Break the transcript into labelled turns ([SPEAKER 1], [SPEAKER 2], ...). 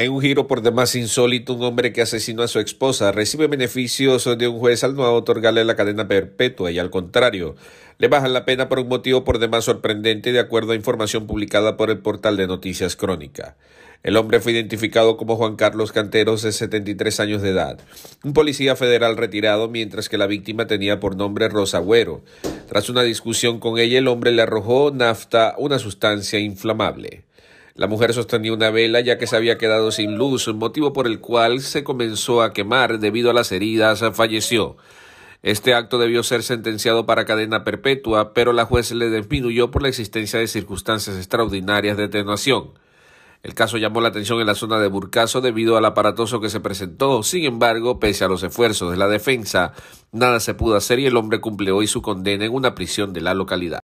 [SPEAKER 1] En un giro por demás insólito, un hombre que asesinó a su esposa recibe beneficios de un juez al no otorgarle la cadena perpetua y al contrario, le bajan la pena por un motivo por demás sorprendente de acuerdo a información publicada por el portal de Noticias Crónica. El hombre fue identificado como Juan Carlos Canteros de 73 años de edad, un policía federal retirado mientras que la víctima tenía por nombre Rosa Güero. Tras una discusión con ella, el hombre le arrojó nafta, una sustancia inflamable. La mujer sostenía una vela ya que se había quedado sin luz, motivo por el cual se comenzó a quemar debido a las heridas, falleció. Este acto debió ser sentenciado para cadena perpetua, pero la juez le disminuyó por la existencia de circunstancias extraordinarias de atenuación. El caso llamó la atención en la zona de Burcaso debido al aparatoso que se presentó. Sin embargo, pese a los esfuerzos de la defensa, nada se pudo hacer y el hombre cumplió hoy su condena en una prisión de la localidad.